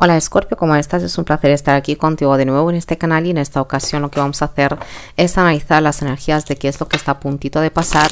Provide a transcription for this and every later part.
Hola Scorpio, ¿cómo estás? Es un placer estar aquí contigo de nuevo en este canal y en esta ocasión lo que vamos a hacer es analizar las energías de qué es lo que está a puntito de pasar.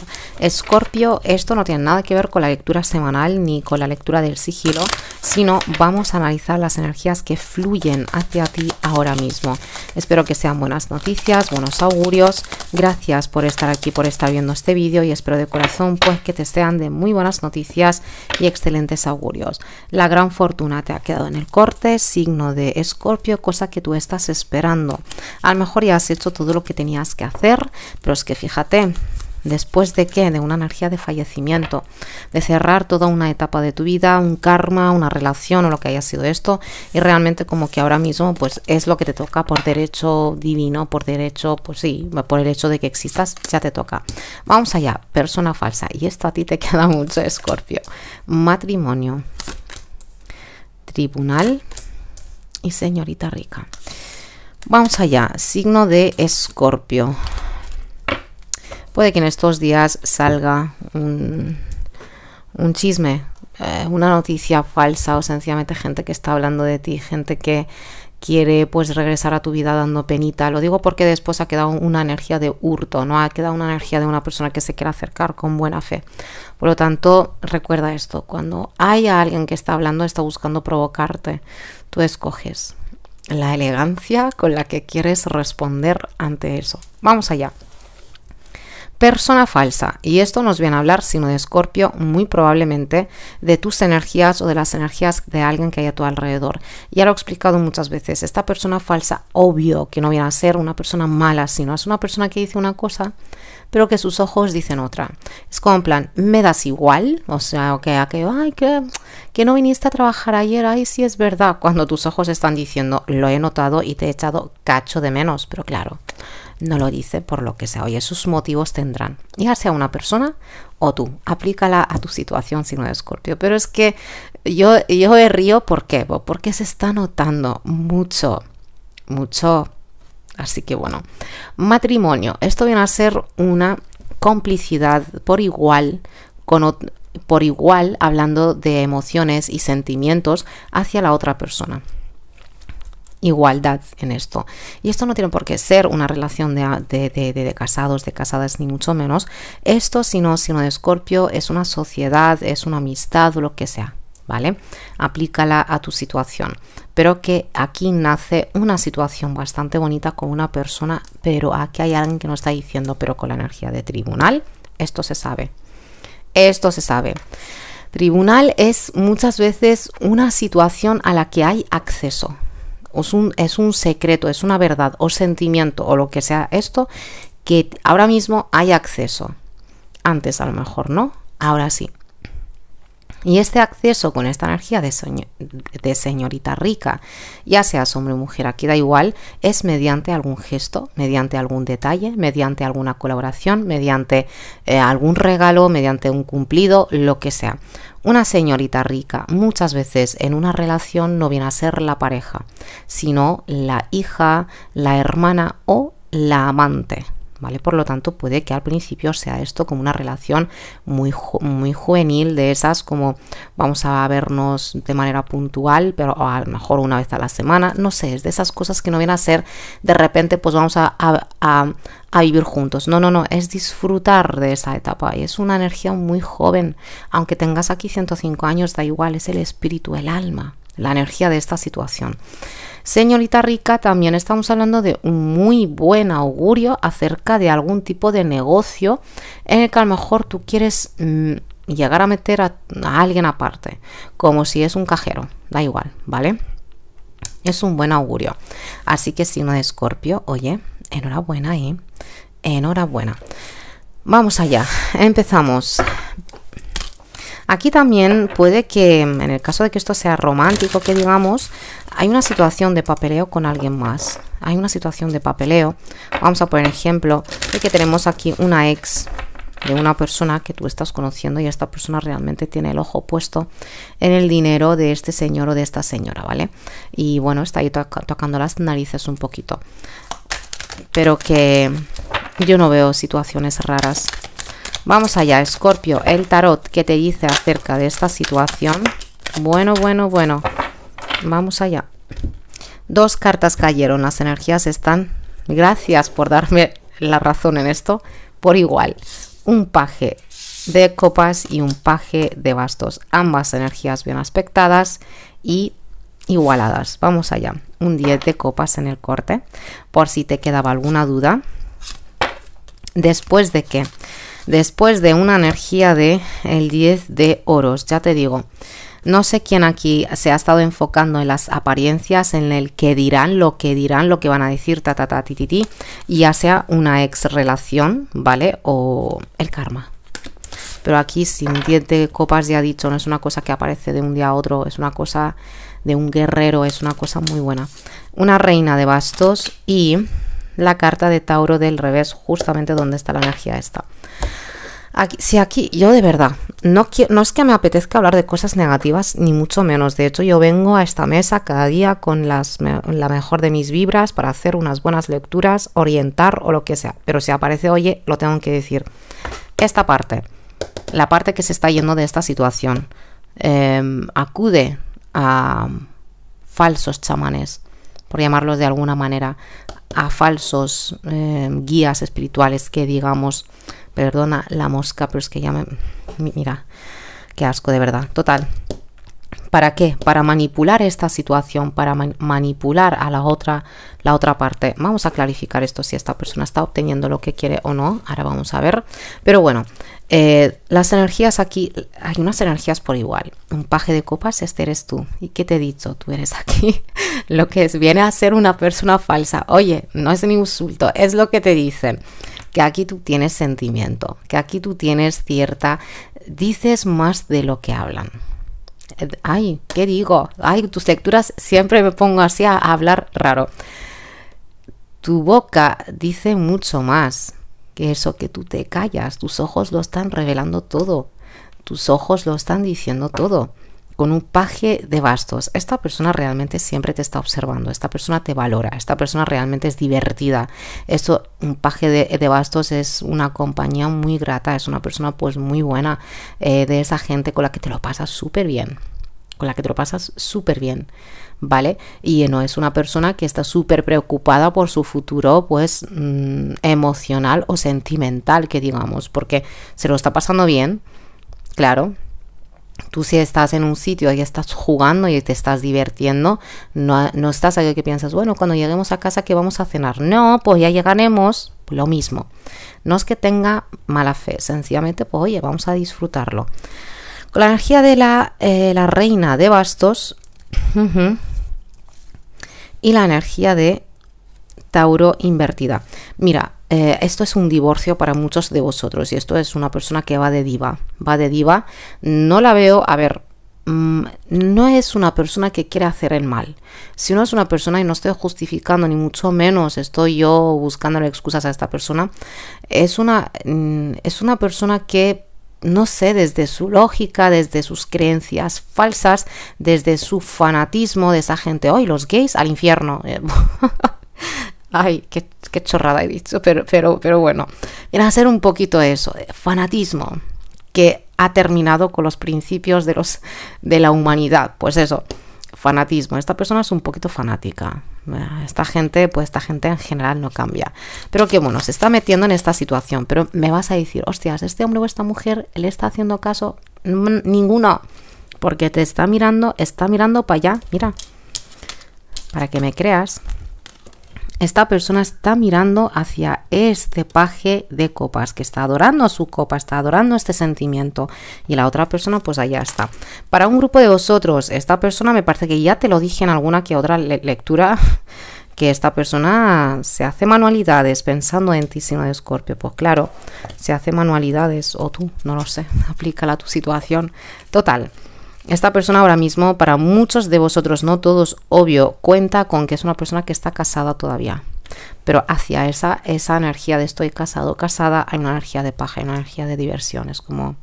Scorpio, esto no tiene nada que ver con la lectura semanal ni con la lectura del sigilo, sino vamos a analizar las energías que fluyen hacia ti ahora mismo. Espero que sean buenas noticias, buenos augurios, gracias por estar aquí, por estar viendo este vídeo y espero de corazón pues que te sean de muy buenas noticias y excelentes augurios. La gran fortuna te ha quedado en el corte signo de escorpio, cosa que tú estás esperando. A lo mejor ya has hecho todo lo que tenías que hacer, pero es que fíjate, ¿Después de que De una energía de fallecimiento, de cerrar toda una etapa de tu vida, un karma, una relación o lo que haya sido esto. Y realmente como que ahora mismo pues es lo que te toca por derecho divino, por derecho, pues sí, por el hecho de que existas, ya te toca. Vamos allá, persona falsa. Y esto a ti te queda mucho, Escorpio. Matrimonio tribunal y señorita rica. Vamos allá, signo de escorpio. Puede que en estos días salga un, chisme, eh, una noticia falsa o sencillamente gente que está hablando de ti, gente que quiere pues regresar a tu vida dando penita. Lo digo porque después ha quedado una energía de hurto, ¿no? Ha quedado una energía de una persona que se quiere acercar con buena fe. Por lo tanto, recuerda esto, cuando hay alguien que está hablando, está buscando provocarte, tú escoges la elegancia con la que quieres responder ante eso. Vamos allá persona falsa. Y esto nos viene a hablar, sino de Escorpio, muy probablemente de tus energías o de las energías de alguien que hay a tu alrededor. Ya lo he explicado muchas veces, esta persona falsa, obvio que no viene a ser una persona mala, sino es una persona que dice una cosa, pero que sus ojos dicen otra. Es como en plan, me das igual, o sea, que, ay, que, que no viniste a trabajar ayer, ay, sí es verdad, cuando tus ojos están diciendo, lo he notado y te he echado cacho de menos, pero claro no lo dice, por lo que se oye, sus motivos tendrán. Ya sea una persona o tú, aplícala a tu situación si no es Scorpio. Pero es que yo, yo río, ¿por qué? Porque se está notando mucho, mucho. Así que bueno, matrimonio. Esto viene a ser una complicidad por igual con por igual hablando de emociones y sentimientos hacia la otra persona igualdad en esto. Y esto no tiene por qué ser una relación de, casados, de casadas, ni mucho menos. Esto, sino, sino de Escorpio, es una sociedad, es una amistad lo que sea. ¿Vale? Aplícala a tu situación. Pero que aquí nace una situación bastante bonita con una persona, pero aquí hay alguien que no está diciendo, pero con la energía de tribunal, esto se sabe. Esto se sabe. Tribunal es muchas veces una situación a la que hay acceso, es un, es un secreto, es una verdad o sentimiento o lo que sea esto que ahora mismo hay acceso. Antes a lo mejor no, ahora sí. Y este acceso con esta energía de, de señorita rica, ya seas hombre o mujer, aquí da igual, es mediante algún gesto, mediante algún detalle, mediante alguna colaboración, mediante eh, algún regalo, mediante un cumplido, lo que sea. Una señorita rica muchas veces en una relación no viene a ser la pareja, sino la hija, la hermana o la amante. ¿vale? Por lo tanto, puede que al principio sea esto como una relación muy, muy juvenil, de esas como vamos a vernos de manera puntual, pero a lo mejor una vez a la semana, no sé, es de esas cosas que no vienen a ser de repente, pues vamos a, a vivir juntos. No, no, no, es disfrutar de esa etapa y es una energía muy joven, aunque tengas aquí 105 años, da igual, es el espíritu, el alma la energía de esta situación. Señorita Rica, también estamos hablando de un muy buen augurio acerca de algún tipo de negocio en el que a lo mejor tú quieres mm, llegar a meter a, alguien aparte, como si es un cajero, da igual, ¿vale? Es un buen augurio. Así que signo de escorpio, oye, enhorabuena ahí, ¿eh? enhorabuena. Vamos allá, empezamos. Aquí también puede que, en el caso de que esto sea romántico, que digamos, hay una situación de papeleo con alguien más. Hay una situación de papeleo. Vamos a poner ejemplo de que tenemos aquí una ex de una persona que tú estás conociendo y esta persona realmente tiene el ojo puesto en el dinero de este señor o de esta señora, ¿vale? Y bueno, está ahí tocando las narices un poquito. Pero que yo no veo situaciones raras Vamos allá, Escorpio, el tarot, que te dice acerca de esta situación? Bueno, bueno, bueno. Vamos allá. Dos cartas cayeron, las energías están... Gracias por darme la razón en esto. Por igual, un paje de copas y un paje de bastos. Ambas energías bien aspectadas y igualadas. Vamos allá. Un 10 de copas en el corte, por si te quedaba alguna duda. Después de que después de una energía de el 10 de oros, ya te digo. No sé quién aquí se ha estado enfocando en las apariencias, en el que dirán, lo que dirán, lo que van a decir, ta ta ta ti ya sea una ex relación, ¿vale? O el karma. Pero aquí sin 10 de copas ya dicho, no es una cosa que aparece de un día a otro, es una cosa de un guerrero, es una cosa muy buena. Una reina de bastos y la carta de Tauro del revés, justamente donde está la energía esta si aquí, yo de verdad, no, es que me apetezca hablar de cosas negativas, ni mucho menos. De hecho, yo vengo a esta mesa cada día con las, la mejor de mis vibras para hacer unas buenas lecturas, orientar o lo que sea. Pero si aparece, oye, lo tengo que decir. Esta parte, la parte que se está yendo de esta situación, em, acude a falsos chamanes, por llamarlos de alguna manera, a falsos em, guías espirituales que digamos Perdona la mosca, pero es que ya me... Mira, qué asco de verdad. Total. ¿Para qué? Para manipular esta situación, para manipular a la otra, la otra parte. Vamos a clarificar esto si esta persona está obteniendo lo que quiere o no. Ahora vamos a ver. Pero bueno, eh, las energías aquí, hay unas energías por igual. Un paje de copas, este eres tú. ¿Y qué te he dicho? Tú eres aquí. lo que es, viene a ser una persona falsa. Oye, no es un insulto, es lo que te dicen que aquí tú tienes sentimiento, que aquí tú tienes cierta... dices más de lo que hablan. Eh, ay, ¿qué digo? Ay, tus lecturas siempre me pongo así a hablar raro. Tu boca dice mucho más que eso que tú te callas. Tus ojos lo están revelando todo. Tus ojos lo están diciendo todo con un paje de bastos. Esta persona realmente siempre te está observando, esta persona te valora, esta persona realmente es divertida. Eso, un paje de, bastos es una compañía muy grata, es una persona pues muy buena eh, de esa gente con la que te lo pasas súper bien con la que te lo pasas súper bien, ¿vale? Y eh, no es una persona que está súper preocupada por su futuro, pues, mm, emocional o sentimental, que digamos, porque se lo está pasando bien, claro, Tú si estás en un sitio y estás jugando y te estás divirtiendo, no, no estás ahí que piensas, bueno, cuando lleguemos a casa, ¿qué vamos a cenar? No, pues ya llegaremos, lo mismo. No es que tenga mala fe, sencillamente, pues oye, vamos a disfrutarlo. Con la energía de la, eh, reina de bastos y la energía de Tauro invertida. Mira, eh, esto es un divorcio para muchos de vosotros y esto es una persona que va de diva, va de diva, no la veo, a ver, mm, no es una persona que quiere hacer el mal. Si no es una persona, y no estoy justificando ni mucho menos, estoy yo buscando excusas a esta persona, es una, mm, es una persona que, no sé, desde su lógica, desde sus creencias falsas, desde su fanatismo de esa gente, hoy los gays al infierno. Eh, Ay, qué, chorrada he dicho, pero, pero, pero bueno, era hacer un poquito eso, eh, fanatismo, que ha terminado con los principios de, los, de la humanidad. Pues eso, fanatismo. Esta persona es un poquito fanática. Eh, esta gente, pues esta gente en general no cambia. Pero qué bueno, se está metiendo en esta situación. Pero me vas a decir, hostias, este hombre o esta mujer le está haciendo caso. Mm, ninguno. Porque te está mirando, está mirando para allá. Mira. Para que me creas esta persona está mirando hacia este paje de copas, que está adorando a su copa, está adorando este sentimiento, y la otra persona pues allá está. Para un grupo de vosotros, esta persona me parece que ya te lo dije en alguna que otra lectura, que esta persona se hace manualidades pensando en ti, sino de escorpio. Pues claro, se hace manualidades, o tú, no lo sé, aplícala a tu situación. Total, esta persona ahora mismo, para muchos de vosotros, no todos, obvio, cuenta con que es una persona que está casada todavía. Pero hacia esa, esa energía de estoy casado, casada, hay una energía de paja, hay una energía de diversión. Es como,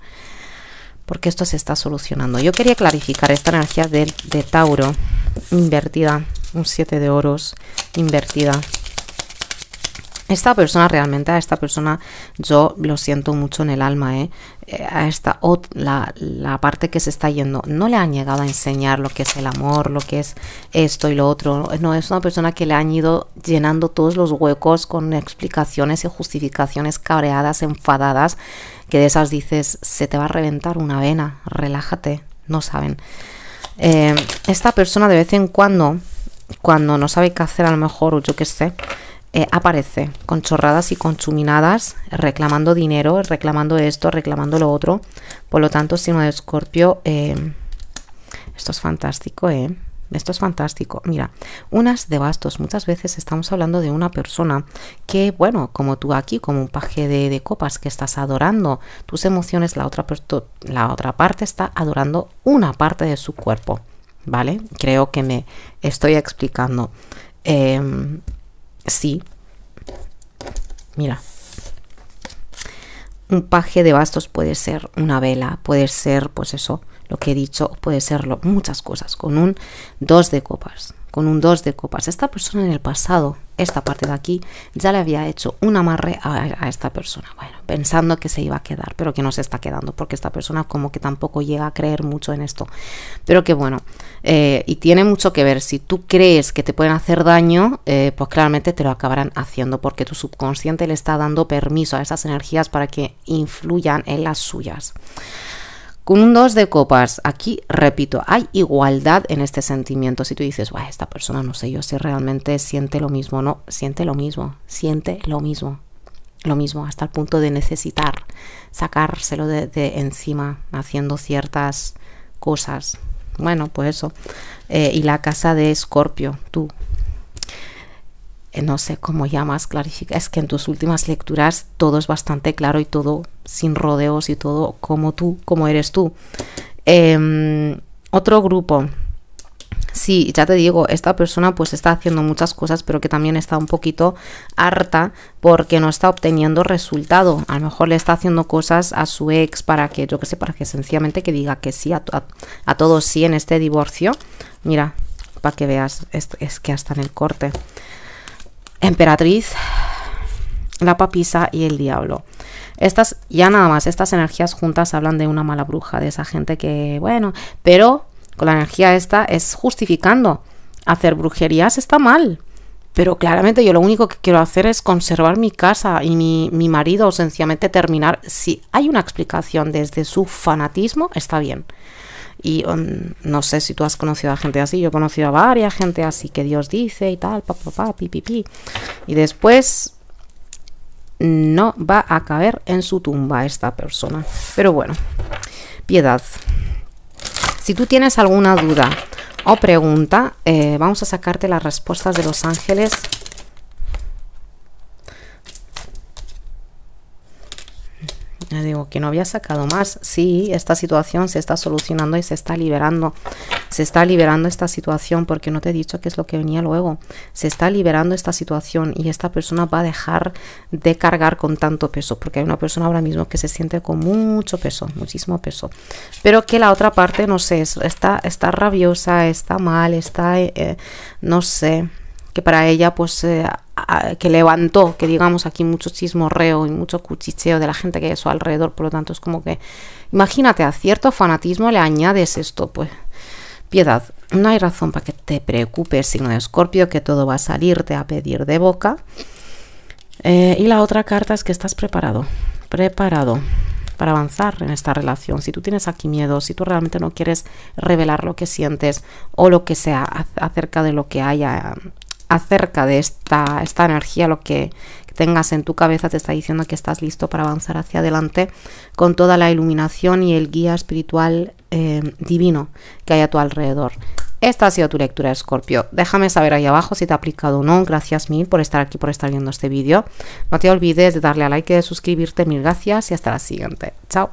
porque esto se está solucionando. Yo quería clarificar esta energía de, de Tauro invertida, un 7 de oros invertida. Esta persona realmente, a esta persona, yo lo siento mucho en el alma, ¿eh? eh a esta, la, parte que se está yendo, no le han llegado a enseñar lo que es el amor, lo que es esto y lo otro. No, es una persona que le han ido llenando todos los huecos con explicaciones y justificaciones cabreadas, enfadadas, que de esas dices, se te va a reventar una vena, relájate, no saben. Eh, esta persona de vez en cuando, cuando no sabe qué hacer, a lo mejor, o yo qué sé, eh, aparece con chorradas y consuminadas, reclamando dinero, reclamando esto, reclamando lo otro. Por lo tanto, signo de escorpio, eh, esto es fantástico, ¿eh? Esto es fantástico. Mira, unas de bastos. Muchas veces estamos hablando de una persona que, bueno, como tú aquí, como un paje de, copas que estás adorando tus emociones, la otra, la otra parte está adorando una parte de su cuerpo. ¿Vale? Creo que me estoy explicando. Em, Sí. Mira. Un paje de bastos puede ser una vela, puede ser, pues eso, lo que he dicho, puede ser muchas cosas. Con un dos de copas con un 2 de copas. Esta persona en el pasado, esta parte de aquí, ya le había hecho un amarre a, esta persona, bueno, pensando que se iba a quedar, pero que no se está quedando, porque esta persona como que tampoco llega a creer mucho en esto. Pero que bueno, eh, y tiene mucho que ver, si tú crees que te pueden hacer daño, eh, pues claramente te lo acabarán haciendo, porque tu subconsciente le está dando permiso a esas energías para que influyan en las suyas. Con un 2 de copas, aquí repito, hay igualdad en este sentimiento. Si tú dices, Buah, esta persona no sé yo si realmente siente lo mismo, no, siente lo mismo, siente lo mismo, lo mismo, hasta el punto de necesitar sacárselo de, encima haciendo ciertas cosas. Bueno, pues eso. Eh, y la casa de Escorpio, tú, eh, no sé cómo llamas, clarifica, es que en tus últimas lecturas todo es bastante claro y todo sin rodeos y todo como tú, como eres tú. Em, otro grupo. Sí, ya te digo, esta persona pues está haciendo muchas cosas, pero que también está un poquito harta porque no está obteniendo resultado. A lo mejor le está haciendo cosas a su ex para que, yo que sé, para que sencillamente que diga que sí a, todos sí en este divorcio. Mira, para que veas, es que hasta en el corte emperatriz, la papisa y el diablo. Estas, ya nada más, estas energías juntas hablan de una mala bruja, de esa gente que, bueno, pero con la energía esta es justificando. Hacer brujerías está mal. Pero claramente yo lo único que quiero hacer es conservar mi casa y mi, mi marido, o sencillamente terminar. Si hay una explicación desde su fanatismo, está bien. Y um, no sé si tú has conocido a gente así, yo he conocido a varias gente así, que Dios dice y tal, papá, papá, pi, Y después no va a caer en su tumba esta persona. Pero bueno, piedad. Si tú tienes alguna duda o pregunta, eh, vamos a sacarte las respuestas de los ángeles digo, que no había sacado más. Sí, esta situación se está solucionando y se está liberando. Se está liberando esta situación porque no te he dicho qué es lo que venía luego. Se está liberando esta situación y esta persona va a dejar de cargar con tanto peso porque hay una persona ahora mismo que se siente con mucho peso, muchísimo peso. Pero que la otra parte, no sé, está, está rabiosa, está mal, está, eh, no sé, que para ella pues eh, que levantó, que digamos aquí mucho chismorreo y mucho cuchicheo de la gente que hay su alrededor, por lo tanto es como que, imagínate, a cierto fanatismo le añades esto, pues piedad, no hay razón para que te preocupes, signo de escorpio, que todo va a salirte a pedir de boca. Eh, y la otra carta es que estás preparado, preparado para avanzar en esta relación. Si tú tienes aquí miedo, si tú realmente no quieres revelar lo que sientes o lo que sea acerca de lo que haya acerca de esta, esta energía, lo que tengas en tu cabeza te está diciendo que estás listo para avanzar hacia adelante con toda la iluminación y el guía espiritual eh, divino que hay a tu alrededor. Esta ha sido tu lectura, Escorpio. Déjame saber ahí abajo si te ha aplicado o no. Gracias mil por estar aquí, por estar viendo este vídeo. No te olvides de darle a like y de suscribirte. Mil gracias y hasta la siguiente. Chao.